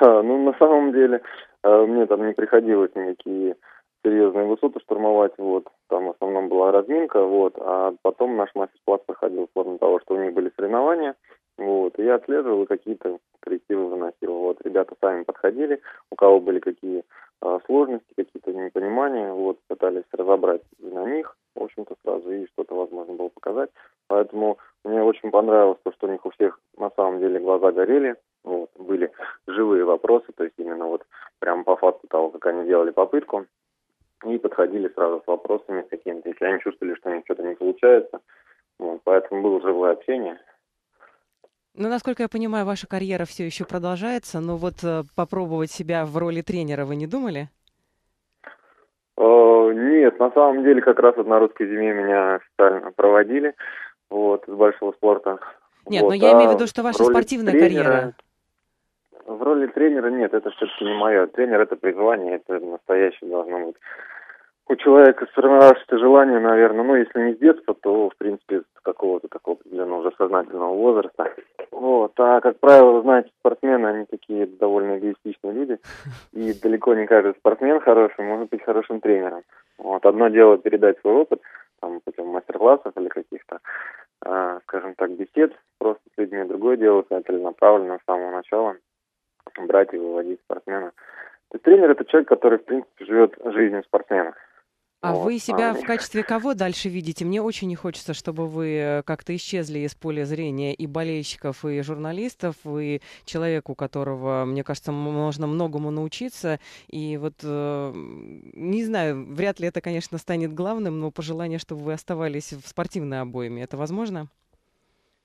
Ну, на самом деле, Э, мне там не приходилось никакие серьезные высоты штурмовать, вот, там в основном была разминка, вот, а потом наш мастер-класс проходил вплоть до того, что у них были соревнования, вот, и я отслеживал и какие-то коррективы выносил, вот, ребята сами подходили, у кого были какие а, сложности, какие-то непонимания, вот, пытались разобрать на них, в общем-то, сразу, и что-то возможно было показать. Поэтому мне очень понравилось то, что у них у всех на самом деле глаза горели, вот, были живые вопросы, то есть именно вот прям по факту того, как они делали попытку, и подходили сразу с вопросами какими-то, если они чувствовали, что у них что-то не получается, вот, поэтому было живое общение, ну, насколько я понимаю, ваша карьера все еще продолжается, но вот э, попробовать себя в роли тренера вы не думали? О, э, нет, на самом деле как раз вот на русской зиме меня официально проводили вот, из большого спорта. Нет, вот, но я а имею в а виду, что ваша спортивная тренера, карьера. В роли тренера нет, это все-таки не мое. Тренер это призвание, это настоящее должно быть у человека сформировалось желание, наверное, ну, если не с детства, то, в принципе, с какого-то такого определенного уже сознательного возраста. Вот. А, как правило, знаете, спортсмены, они такие довольно эгоистичные люди, и далеко не каждый спортсмен хороший может быть хорошим тренером. Вот. Одно дело передать свой опыт, там, путем мастер-классов или каких-то, э, скажем так, бесед просто с людьми. Другое дело, целенаправленно с самого начала брать и выводить спортсмена. То есть тренер – это человек, который, в принципе, живет жизнью спортсмена. А Вот. вы себя в качестве кого дальше видите? Мне очень не хочется, чтобы вы э, как-то исчезли из поля зрения и болельщиков, и журналистов, и человек, у которого, мне кажется, можно многому научиться. И вот, э, не знаю, вряд ли это, конечно, станет главным, но пожелание, чтобы вы оставались в спортивной обойме, это возможно?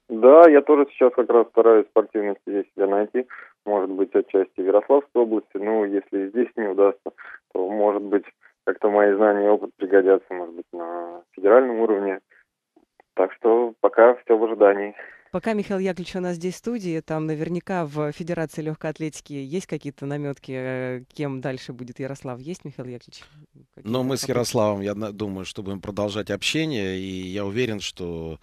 Да, я тоже сейчас как раз стараюсь в здесь себя найти. Может быть, отчасти в Ярославской области. Ну, если здесь не удастся, то, может быть, как-то мои знания и опыт пригодятся, может быть, на федеральном уровне. Так что пока все в ожидании. Пока Михаил Яковлевич у нас здесь в студии, там наверняка в Федерации легкой атлетики есть какие-то наметки, э, кем дальше будет Ярослав? Есть, Михаил Яковлевич? Но ну, мы с Ярославом, я думаю, что будем продолжать общение, и я уверен, что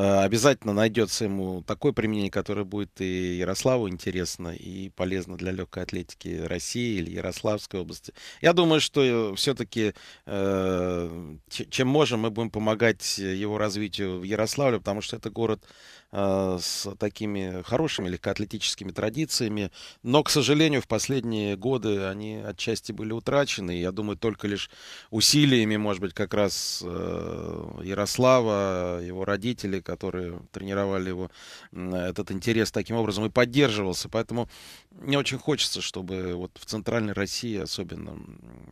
Э, обязательно найдется ему такое применение, которое будет и Ярославу интересно, и полезно для легкой атлетики России или Ярославской области. Я думаю, что все-таки э, чем можем, мы будем помогать его развитию в Ярославле, потому что это город Э, с такими хорошими легкоатлетическими традициями. Но, к сожалению, в последние годы они отчасти были утрачены. Я думаю, только лишь усилиями, может быть, как раз э, Ярослава, его родители, которые тренировали его, этот интерес таким образом и поддерживался. Поэтому мне очень хочется, чтобы вот в Центральной России особенно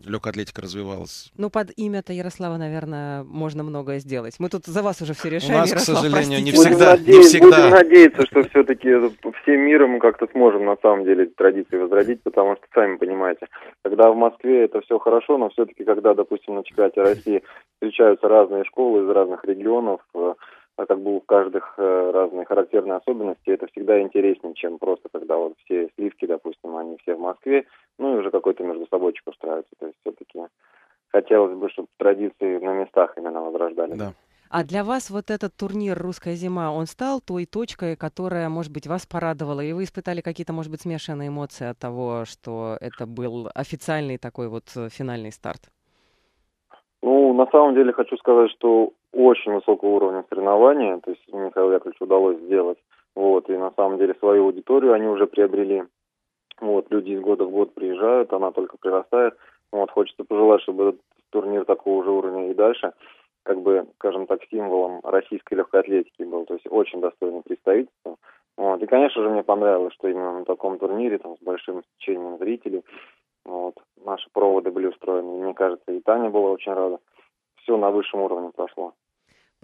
легкоатлетика развивалась. Ну, под имя-то Ярослава, наверное, можно многое сделать. Мы тут за вас уже все решаем, У нас, Ярослав, к сожалению, простите. не всегда, не всегда... будем надеяться, что все-таки всем миром как-то сможем на самом деле традиции возродить, потому что, сами понимаете, когда в Москве это все хорошо, но все-таки, когда, допустим, на чемпионате России встречаются разные школы из разных регионов, э, а как бы у каждых э, разные характерные особенности, это всегда интереснее, чем просто когда вот все сливки, допустим, они все в Москве, ну и уже какой-то между собойчик устраивается. То есть все-таки хотелось бы, чтобы традиции на местах именно возрождались. Да. А для вас вот этот турнир «Русская зима», он стал той точкой, которая, может быть, вас порадовала, и вы испытали какие-то, может быть, смешанные эмоции от того, что это был официальный такой вот э, финальный старт? Ну, на самом деле хочу сказать, что очень высокого уровня соревнования, то есть Михаилу Яковлевичу удалось сделать. Вот, и на самом деле свою аудиторию они уже приобрели. Вот, люди из года в год приезжают, она только прирастает. Вот, хочется пожелать, чтобы этот турнир такого же уровня и дальше – как бы, скажем так, символом российской легкой атлетики был. То есть очень достойный представительство. Вот. И, конечно же, мне понравилось, что именно на таком турнире, там, с большим течением зрителей, вот, наши проводы были устроены. мне кажется, и Таня была очень рада. Все на высшем уровне прошло.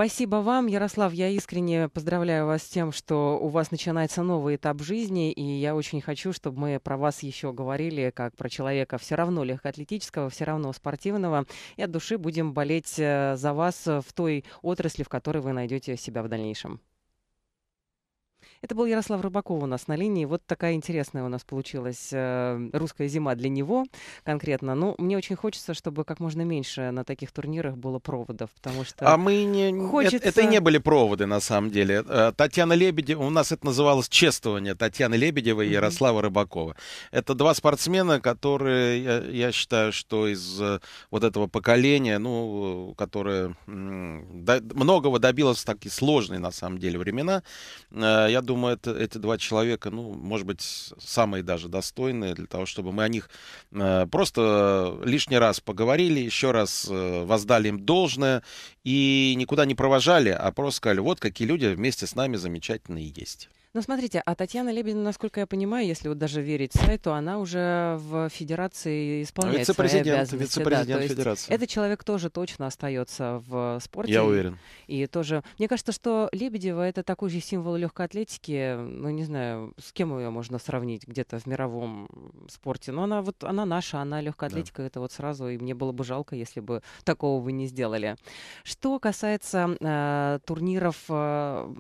Спасибо вам, Ярослав. Я искренне поздравляю вас с тем, что у вас начинается новый этап жизни, и я очень хочу, чтобы мы про вас еще говорили, как про человека все равно легкоатлетического, все равно спортивного, и от души будем болеть э, за вас в той отрасли, в которой вы найдете себя в дальнейшем. Это был Ярослав Рыбаков у нас на линии. Вот такая интересная у нас получилась э, русская зима для него конкретно. Но ну, мне очень хочется, чтобы как можно меньше на таких турнирах было проводов, потому а что... А мы не... Хочется... Это, это не были проводы, на самом деле. Э, Татьяна Лебедева... У нас это называлось чествование Татьяны Лебедевой и mm-hmm. Ярослава Рыбакова. Это два спортсмена, которые, я, я считаю, что из э, вот этого поколения, ну, которое до, многого добилось в такие сложные, на самом деле, времена. Я думаю, думаю, это, эти два человека, ну, может быть, самые даже достойные для того, чтобы мы о них э, просто лишний раз поговорили, еще раз э, воздали им должное и никуда не провожали, а просто сказали, вот какие люди вместе с нами замечательные есть. Но ну, смотрите, а Татьяна Лебедина, насколько я понимаю, если вот даже верить сайту, она уже в федерации исполняет вице-президент, свои обязанности. Вице-президент да, федерации. Этот человек тоже точно остается в спорте. Я уверен. И тоже... Мне кажется, что Лебедева — это такой же символ легкой атлетики. Ну, не знаю, с кем ее можно сравнить где-то в мировом спорте. Но она вот, она наша, она легкая атлетика, да. это вот сразу. И мне было бы жалко, если бы такого вы не сделали. Что касается э, турниров, э,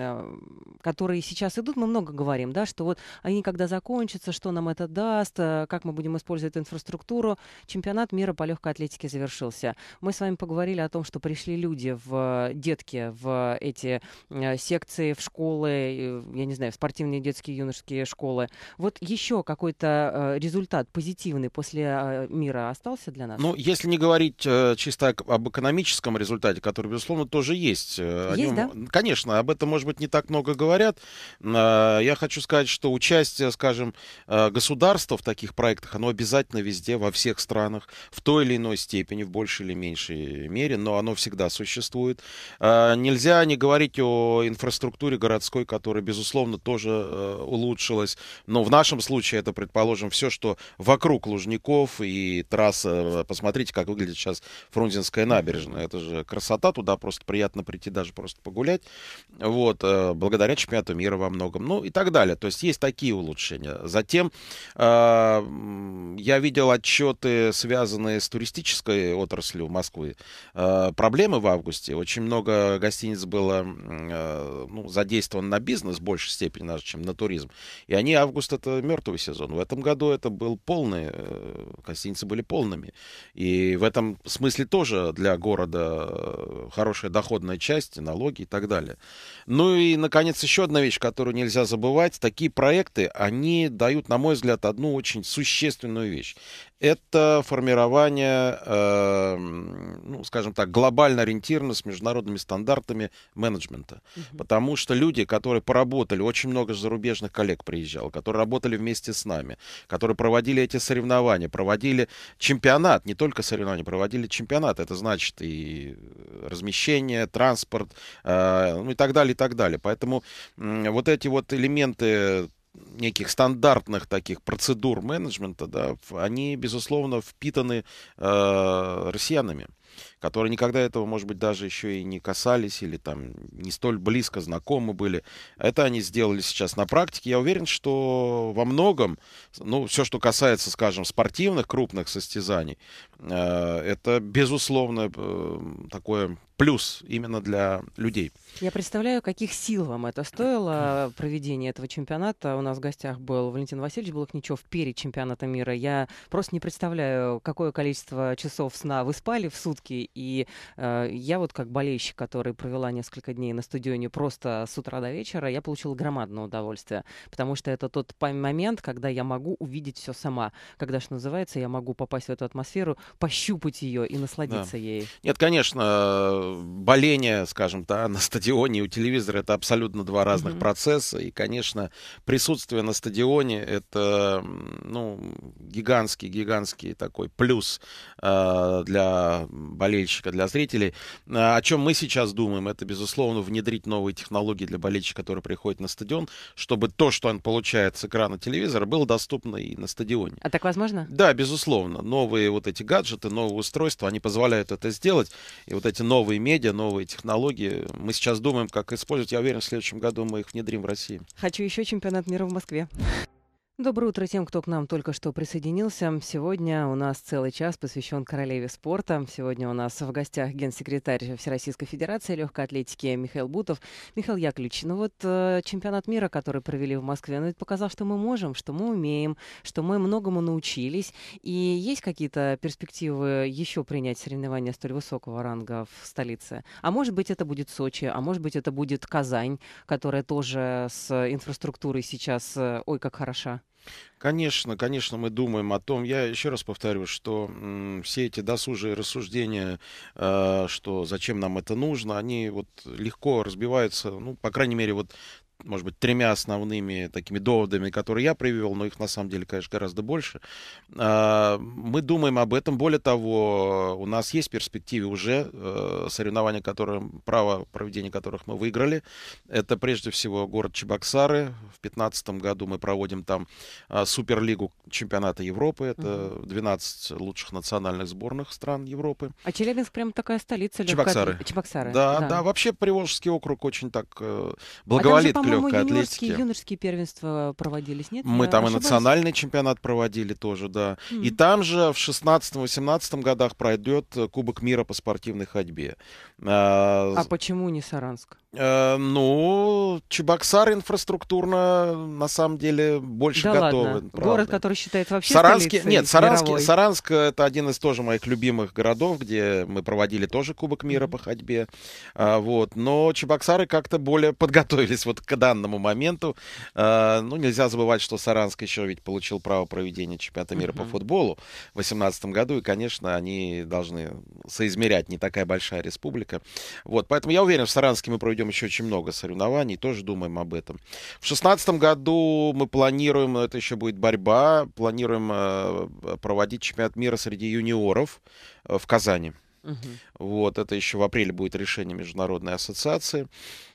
э которые сейчас идут, мы много говорим, да, что вот они когда закончатся, что нам это даст, э, как мы будем использовать инфраструктуру. Чемпионат мира по легкой атлетике завершился. Мы с вами поговорили о том, что пришли люди в э, детки, в эти э, секции, в школы, я не знаю, в спортивные детские юношеские школы. Вот еще какой-то результат позитивный после мира остался для нас? Ну, если не говорить чисто об экономическом результате, который, безусловно, тоже есть. Есть, Нем, да? Конечно, об этом, может быть, не так много говорят, Э, я хочу сказать, что участие, скажем, э, государства в таких проектах, оно обязательно везде, во всех странах, в той или иной степени, в большей или меньшей мере, но оно всегда существует. Э, нельзя не говорить о инфраструктуре городской, которая, безусловно, тоже улучшилась. Но в нашем случае это, предположим, все, что вокруг Лужников и трасса. Посмотрите, как выглядит сейчас Фрунзенская набережная. Это же красота, туда просто приятно прийти даже просто погулять. Вот, благодаря чемпионату мира мира во многом, ну и так далее. То есть есть такие улучшения. Затем э, я видел отчеты, связанные с туристической отраслью Москвы. Э, проблемы в августе. Очень много гостиниц было э, ну, задействовано на бизнес в большей степени, даже, чем на туризм. И они, август это мертвый сезон. В этом году это был полный, э, гостиницы были полными. И в этом смысле тоже для города э, хорошая доходная часть, налоги и так далее. Ну и, наконец, еще одна вещь, которую нельзя забывать. Такие проекты, они дают, на мой взгляд, одну очень существенную вещь это формирование, э, ну, скажем так, глобально ориентировано с международными стандартами менеджмента. Угу. Потому что люди, которые поработали, очень много зарубежных коллег приезжало, которые работали вместе с нами, которые проводили эти соревнования, проводили чемпионат, не только соревнования, проводили чемпионат. Это значит и э, размещение, транспорт, э, ну и так далее, и так далее. Поэтому э, вот эти вот элементы неких стандартных таких процедур менеджмента, да, они, безусловно, впитаны э, россиянами которые никогда этого, может быть, даже еще и не касались или там не столь близко знакомы были. Это они сделали сейчас на практике. Я уверен, что во многом, ну, все, что касается, скажем, спортивных крупных состязаний, э, это, безусловно, эм, такое плюс именно для людей. Я представляю, каких сил вам это стоило, проведение этого чемпионата. У нас в гостях был Валентин Васильевич Блохничев перед чемпионатом мира. Я просто не представляю, какое количество часов сна вы спали в сутки и э, я вот как болельщик, который провела несколько дней на стадионе просто с утра до вечера, я получила громадное удовольствие, потому что это тот момент, когда я могу увидеть все сама, когда, что называется, я могу попасть в эту атмосферу, пощупать ее и насладиться да. ей. Нет, конечно, боление, скажем, так, на стадионе и у телевизора это абсолютно два разных mm процесса, и, конечно, присутствие на стадионе это, ну, гигантский, гигантский такой плюс э, для болельщиков болельщика, для зрителей. Э, о чем мы сейчас думаем, это, безусловно, внедрить новые технологии для болельщика, который приходит на стадион, чтобы то, что он получает с экрана телевизора, было доступно и на стадионе. А так возможно? Да, безусловно. Новые вот эти гаджеты, новые устройства, они позволяют это сделать. И вот эти новые медиа, новые технологии, мы сейчас думаем, как использовать. Я уверен, в следующем году мы их внедрим в России. Хочу еще чемпионат мира в Москве. Доброе утро тем, кто к нам только что присоединился. Сегодня у нас целый час посвящен королеве спорта. Сегодня у нас в гостях генсекретарь Всероссийской Федерации легкой атлетики Михаил Бутов. Михаил Яковлевич, ну вот э, чемпионат мира, который провели в Москве, ну ведь показал, что мы можем, что мы умеем, что мы многому научились. И есть какие-то перспективы еще принять соревнования столь высокого ранга в столице? А может быть, это будет Сочи, а может быть, это будет Казань, которая тоже с инфраструктурой сейчас, э, ой, как хороша. Конечно, конечно, мы думаем о том, я еще раз повторю, что все эти досужие рассуждения, э, что зачем нам это нужно, они вот легко разбиваются, ну, по крайней мере, вот может быть, тремя основными такими доводами, которые я привел, но их на самом деле, конечно, гораздо больше. А, мы думаем об этом. Более того, у нас есть в перспективе уже э, соревнования, которые, право проведения которых мы выиграли. Это прежде всего город Чебоксары. В 2015 году мы проводим там э, Суперлигу чемпионата Европы. Это 12 лучших национальных сборных стран Европы. А Челябинск прям такая столица. Чебоксары. Чебоксары. Да, да, да. Вообще Приволжский округ очень так э, благоволит а легкой атлетики. юношеские первенства проводились, нет? Мы Я там ошибаюсь? и национальный чемпионат проводили тоже, да. mm И там же в 16-18 годах пройдет Кубок мира по спортивной ходьбе. А, а почему не Саранск? Э, ну, Чебоксары инфраструктурно на самом деле больше да готовы. Ладно. Город, который считает вообще Саранске... Нет, Саранске... Саранск это один из тоже моих любимых городов, где мы проводили тоже Кубок мира mm-hmm. по ходьбе. А, вот. Но Чебоксары как-то более подготовились вот к данному моменту. Э, ну, нельзя забывать, что Саранск еще ведь получил право проведения чемпионата мира по футболу в 2018 году. И, конечно, они должны соизмерять. Не такая большая республика. Вот, поэтому я уверен, в Саранске мы проведем еще очень много соревнований. Тоже думаем об этом. В 2016 году мы планируем, это еще будет борьба, планируем э, проводить чемпионат мира среди юниоров э, в Казани. Угу. Вот, это еще в апреле будет решение Международной ассоциации.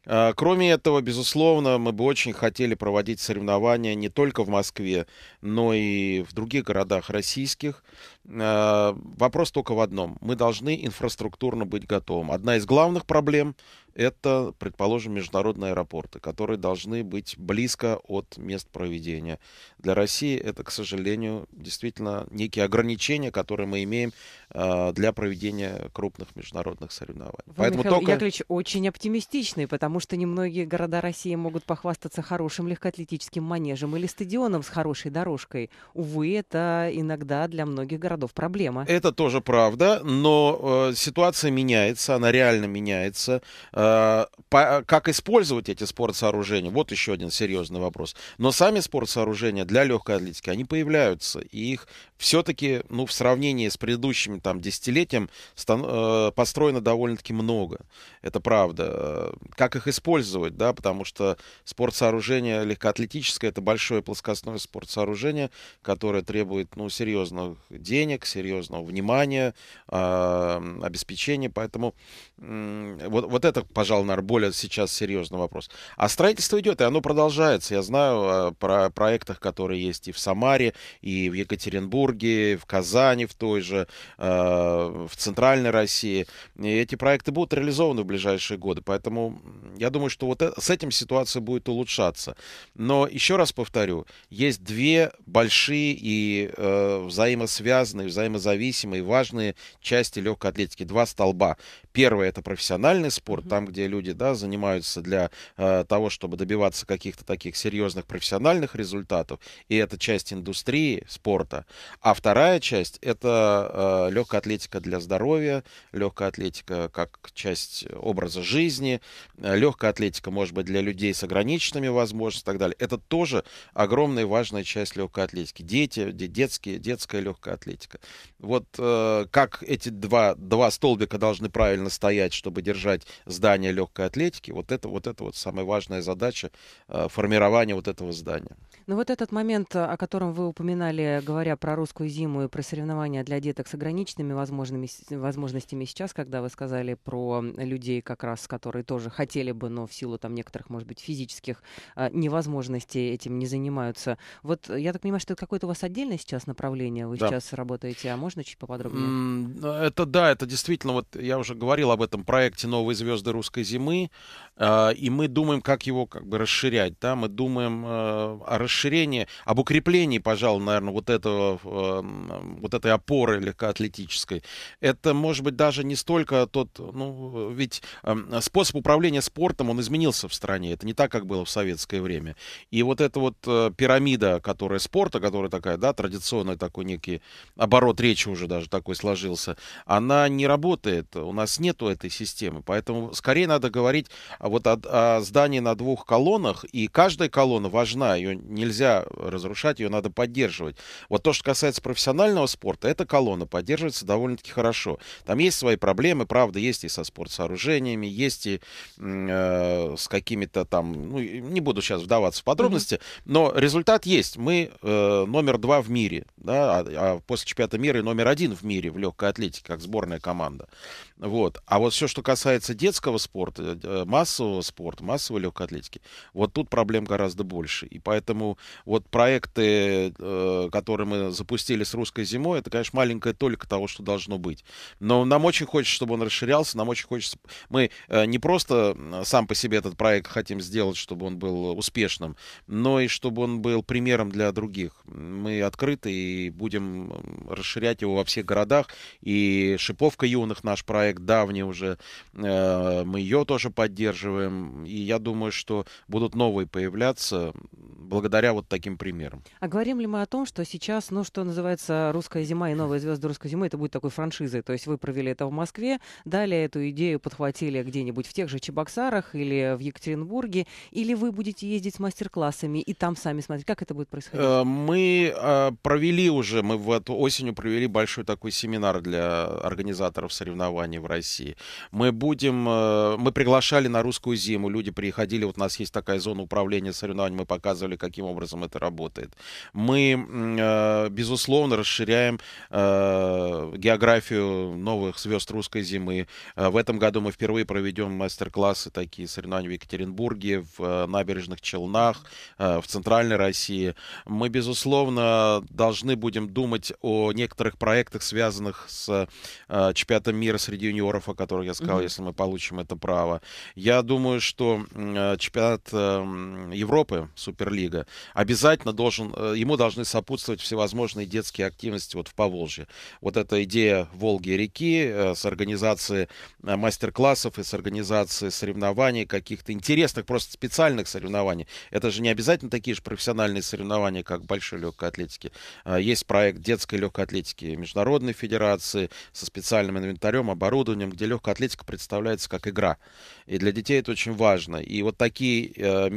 А, кроме этого, безусловно, мы бы очень хотели проводить соревнования не только в Москве, но и в других городах российских. А, вопрос только в одном. Мы должны инфраструктурно быть готовым. Одна из главных проблем это, предположим, международные аэропорты, которые должны быть близко от мест проведения. Для России это, к сожалению, действительно некие ограничения, которые мы имеем э, для проведения крупных международных соревнований. Вы, Поэтому Михаил только... Яковлевич очень оптимистичный, потому что немногие города России могут похвастаться хорошим легкоатлетическим манежем или стадионом с хорошей дорожкой. Увы, это иногда для многих городов проблема. Это тоже правда, но э, ситуация меняется, она реально меняется. Э, Э, э, как использовать эти спортсооружения? Вот еще один серьезный вопрос. Но сами спортсооружения для легкой атлетики, они появляются, и их все-таки, ну, в сравнении с предыдущим там десятилетием стан- э, построено довольно-таки много. Это правда. Как их использовать, да, потому что спортсооружение легкоатлетическое — это большое плоскостное спортсооружение, которое требует, ну, серьезных денег, серьезного внимания, э- обеспечения, поэтому э- вот, вот это, пожалуй, наверное, более сейчас серьезный вопрос. А строительство идет, и оно продолжается. Я знаю о э, про- проектах, которые есть и в Самаре, и в Екатеринбурге, Петербурге, в Казани, в той же, э, в Центральной России. И эти проекты будут реализованы в ближайшие годы. Поэтому я думаю, что вот э, с этим ситуация будет улучшаться. Но еще раз повторю, есть две большие и э, взаимосвязанные, взаимозависимые, важные части легкой атлетики. Два столба. Первое это профессиональный спорт, там, где люди да, занимаются для э, того, чтобы добиваться каких-то таких серьезных профессиональных результатов. И это часть индустрии спорта. А вторая часть это э, легкая атлетика для здоровья, легкая атлетика как часть образа жизни, э, легкая атлетика, может быть, для людей с ограниченными возможностями и так далее. Это тоже огромная важная часть легкой атлетики. Дети, детские, детская легкая атлетика. Вот э, как эти два, два столбика должны правильно стоять, чтобы держать здание легкой атлетики, вот это вот, это вот самая важная задача э, формирования вот этого здания. Ну вот этот момент, э, о котором вы упоминали, говоря про русскую зиму и про соревнования для деток с ограниченными возможными, возможностями сейчас, когда вы сказали про людей, как раз, которые тоже хотели бы, но в силу там некоторых, может быть, физических э, невозможностей этим не занимаются. Вот э, я так понимаю, что это какое-то у вас отдельное сейчас направление, вы да. сейчас работаете, а можно чуть поподробнее? Ну, это да, это действительно, вот я уже говорил об этом проекте «Новые звезды русской зимы», э, и мы думаем, как его как бы расширять, да, мы думаем э, о расширении расширении, об укреплении, пожалуй, наверное, вот, этого, эм, вот этой опоры легкоатлетической. Это, может быть, даже не столько тот, ну, ведь эм, способ управления спортом, он изменился в стране. Это не так, как было в советское время. И вот эта вот э, пирамида, которая спорта, которая такая, да, традиционная такой некий оборот речи уже даже такой сложился, она не работает. У нас нету этой системы. Поэтому скорее надо говорить а вот о, о здании на двух колоннах, и каждая колонна важна, ее не нельзя разрушать, ее надо поддерживать. Вот то, что касается профессионального спорта, эта колонна поддерживается довольно-таки хорошо. Там есть свои проблемы, правда, есть и со спортсооружениями, есть и э, с какими-то там, ну, не буду сейчас вдаваться в подробности, mm-hmm. но результат есть. Мы э, номер два в мире, да, а, а после чемпионата мира и номер один в мире в легкой атлетике, как сборная команда. Вот. А вот все, что касается детского спорта, э, э, массового спорта, массовой легкой атлетики, вот тут проблем гораздо больше. И поэтому вот проекты, э, которые мы запустили с «Русской зимой», это, конечно, маленькая только того, что должно быть. Но нам очень хочется, чтобы он расширялся, нам очень хочется... Мы не просто сам по себе этот проект хотим сделать, чтобы он был успешным, но и чтобы он был примером для других. Мы открыты и будем расширять его во всех городах. И «Шиповка юных» наш проект, проект давний уже, э, мы ее тоже поддерживаем, и я думаю, что будут новые появляться благодаря вот таким примерам. А говорим ли мы о том, что сейчас, ну, что называется, «Русская зима» и «Новая звезда русской зимы» — это будет такой франшизой, то есть вы провели это в Москве, далее эту идею подхватили где-нибудь в тех же Чебоксарах или в Екатеринбурге, или вы будете ездить с мастер-классами и там сами смотреть, как это будет происходить? Э, мы э, провели уже, мы в эту осенью провели большой такой семинар для организаторов соревнований образования в России. Мы будем, э, мы приглашали на русскую зиму, люди приходили, вот у нас есть такая зона управления соревнованиями, мы показывали, каким образом это работает. Мы, э, безусловно, расширяем э, географию новых звезд русской зимы. В этом году мы впервые проведем мастер-классы, такие соревнования в Екатеринбурге, в набережных Челнах, в Центральной России. Мы, безусловно, должны будем думать о некоторых проектах, связанных с чемпионатом мира среди юниоров, о которых я сказал, mm-hmm. если мы получим это право. Я думаю, что э, чемпионат эм, Европы, Суперлига, обязательно должен, э, ему должны сопутствовать всевозможные детские активности вот в Поволжье. Вот эта идея Волги-реки э, с организацией мастер-классов и с организацией соревнований, каких-то интересных, просто специальных соревнований. Это же не обязательно такие же профессиональные соревнования, как большой легкой атлетике. Есть проект детской легкой атлетики Международной Федерации со специальным инвентарем, оборудованием, оборудованием, где легкая атлетика представляется как игра. И для детей это очень важно. И вот такие э,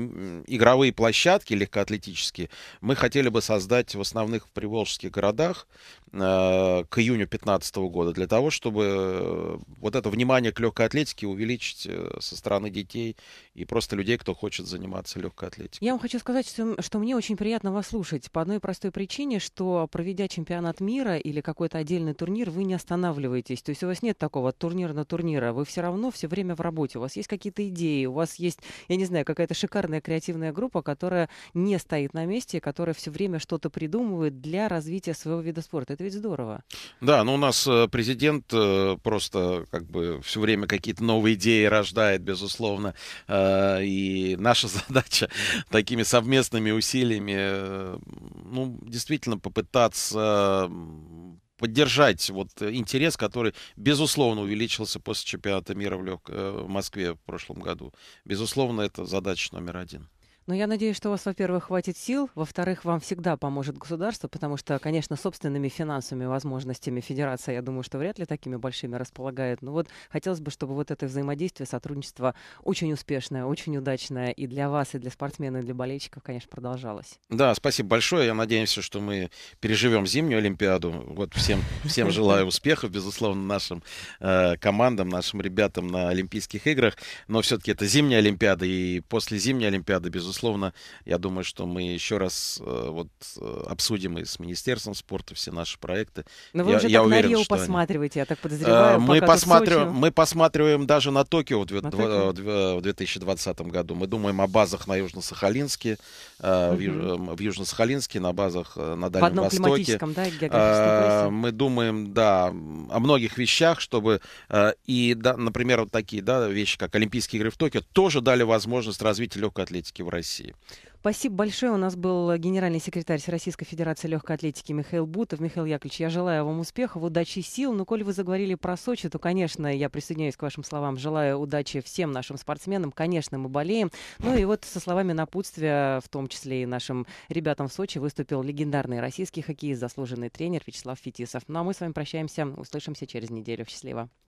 игровые площадки легкоатлетические мы хотели бы создать в основных приволжских городах э, к июню 2015 года для того, чтобы э, вот это внимание к легкой атлетике увеличить э, со стороны детей и просто людей, кто хочет заниматься легкой атлетикой. Я вам хочу сказать, что, что мне очень приятно вас слушать по одной простой причине, что проведя чемпионат мира или какой-то отдельный турнир, вы не останавливаетесь. То есть у вас нет такого от турнира на турнира, вы все равно все время в работе, у вас есть какие-то идеи, у вас есть, я не знаю, какая-то шикарная креативная группа, которая не стоит на месте, которая все время что-то придумывает для развития своего вида спорта. Это ведь здорово. Да, но ну, у нас э, президент э, просто как бы все время какие-то новые идеи рождает, безусловно. Э, и наша задача такими совместными усилиями, ну, действительно попытаться поддержать вот интерес, который, безусловно, увеличился после чемпионата мира в, лег... Э, в Москве в прошлом году. Безусловно, это задача номер один. Но я надеюсь, что у вас, во-первых, хватит сил, во-вторых, вам всегда поможет государство, потому что, конечно, собственными финансовыми возможностями федерация, я думаю, что вряд ли такими большими располагает. Но вот хотелось бы, чтобы вот это взаимодействие, сотрудничество очень успешное, очень удачное и для вас, и для спортсменов, и для болельщиков, конечно, продолжалось. Да, спасибо большое. Я надеюсь, что мы переживем зимнюю Олимпиаду. Вот всем, всем желаю успехов, безусловно, нашим э, командам, нашим ребятам на Олимпийских играх. Но все-таки это зимняя Олимпиада, и после зимней Олимпиады, безусловно, безусловно, я думаю, что мы еще раз э, вот э, обсудим и с Министерством спорта все наши проекты. Но вы я, уже я так уверен, на Рио посматриваете, они... я так э, подозреваю. Мы, посматриваем, мы посматриваем даже на Токио, вот, на Токио в 2020 году. Мы думаем о базах на Южно-Сахалинске, угу. в Южно-Сахалинске, на базах на Дальнем в одном Востоке. Да, мы думаем, да, о многих вещах, чтобы и, да, например, вот такие да, вещи, как Олимпийские игры в Токио, тоже дали возможность развития легкой атлетики в России. России. Спасибо большое. У нас был генеральный секретарь Российской Федерации легкой атлетики Михаил Бутов. Михаил Яковлевич, я желаю вам успехов, удачи, и сил. Но ну, коль вы заговорили про Сочи, то, конечно, я присоединяюсь к вашим словам. Желаю удачи всем нашим спортсменам. Конечно, мы болеем. Ну и вот со словами напутствия, в том числе и нашим ребятам в Сочи, выступил легендарный российский хоккеист, заслуженный тренер Вячеслав Фетисов. Ну а мы с вами прощаемся. Услышимся через неделю. Счастливо.